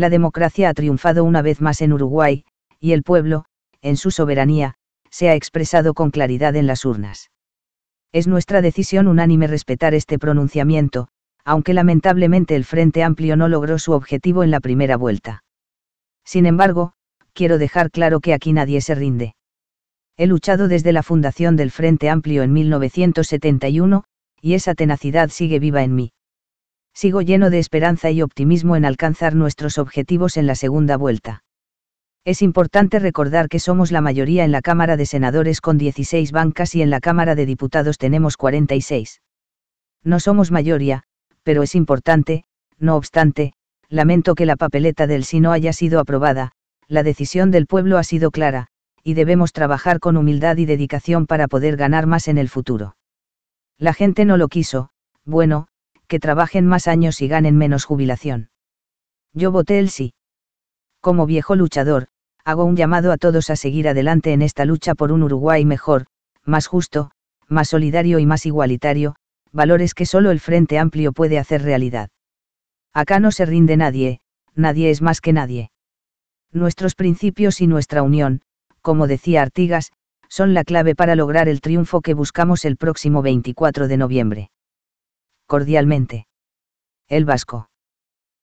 la democracia ha triunfado una vez más en Uruguay, y el pueblo, en su soberanía, se ha expresado con claridad en las urnas. Es nuestra decisión unánime respetar este pronunciamiento, aunque lamentablemente el Frente Amplio no logró su objetivo en la primera vuelta. Sin embargo, quiero dejar claro que aquí nadie se rinde. He luchado desde la fundación del Frente Amplio en 1971, y esa tenacidad sigue viva en mí sigo lleno de esperanza y optimismo en alcanzar nuestros objetivos en la segunda vuelta. Es importante recordar que somos la mayoría en la Cámara de Senadores con 16 bancas y en la Cámara de Diputados tenemos 46. No somos mayoría, pero es importante, no obstante, lamento que la papeleta del sí no haya sido aprobada, la decisión del pueblo ha sido clara, y debemos trabajar con humildad y dedicación para poder ganar más en el futuro. La gente no lo quiso, bueno, que trabajen más años y ganen menos jubilación. Yo voté el sí. Como viejo luchador, hago un llamado a todos a seguir adelante en esta lucha por un Uruguay mejor, más justo, más solidario y más igualitario, valores que solo el Frente Amplio puede hacer realidad. Acá no se rinde nadie, nadie es más que nadie. Nuestros principios y nuestra unión, como decía Artigas, son la clave para lograr el triunfo que buscamos el próximo 24 de noviembre cordialmente. El vasco.